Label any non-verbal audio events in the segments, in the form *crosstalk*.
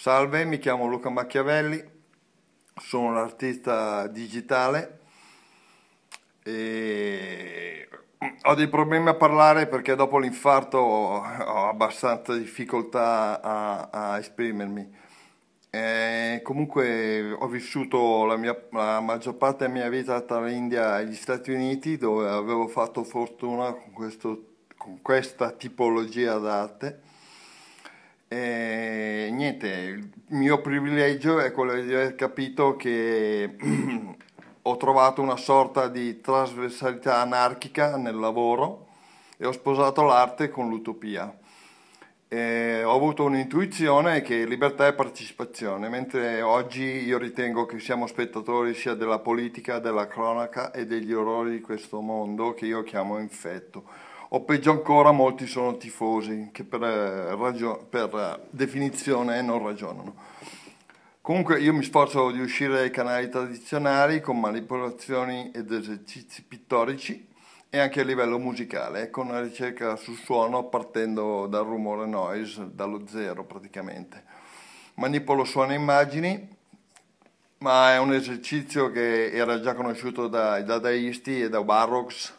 Salve, mi chiamo Luca Machiavelli, sono un artista digitale e ho dei problemi a parlare perché dopo l'infarto ho abbastanza difficoltà a, a esprimermi. E comunque ho vissuto la, mia, la maggior parte della mia vita tra l'India e gli Stati Uniti dove avevo fatto fortuna con, questo, con questa tipologia d'arte e eh, niente, il mio privilegio è quello di aver capito che *clears throat* ho trovato una sorta di trasversalità anarchica nel lavoro e ho sposato l'arte con l'utopia. E eh, ho avuto un'intuizione che libertà è partecipazione, mentre oggi io ritengo che siamo spettatori sia della politica, della cronaca e degli orrori di questo mondo che io chiamo infetto o peggio ancora molti sono tifosi che per, eh, ragio- per eh, definizione non ragionano. Comunque io mi sforzo di uscire dai canali tradizionali con manipolazioni ed esercizi pittorici e anche a livello musicale, eh, con una ricerca sul suono partendo dal rumore noise, dallo zero praticamente. Manipolo suono e immagini, ma è un esercizio che era già conosciuto dai dadaisti e da Barrocks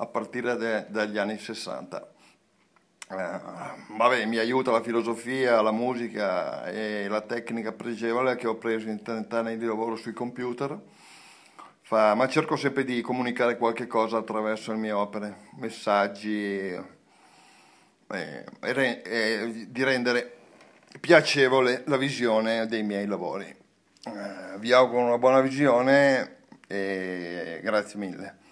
a partire de, dagli anni 60. Eh, vabbè, mi aiuta la filosofia, la musica e la tecnica pregevole che ho preso in 30 anni di lavoro sui computer, Fa, ma cerco sempre di comunicare qualche cosa attraverso le mie opere, messaggi, eh, e, e di rendere piacevole la visione dei miei lavori. Eh, vi auguro una buona visione e grazie mille.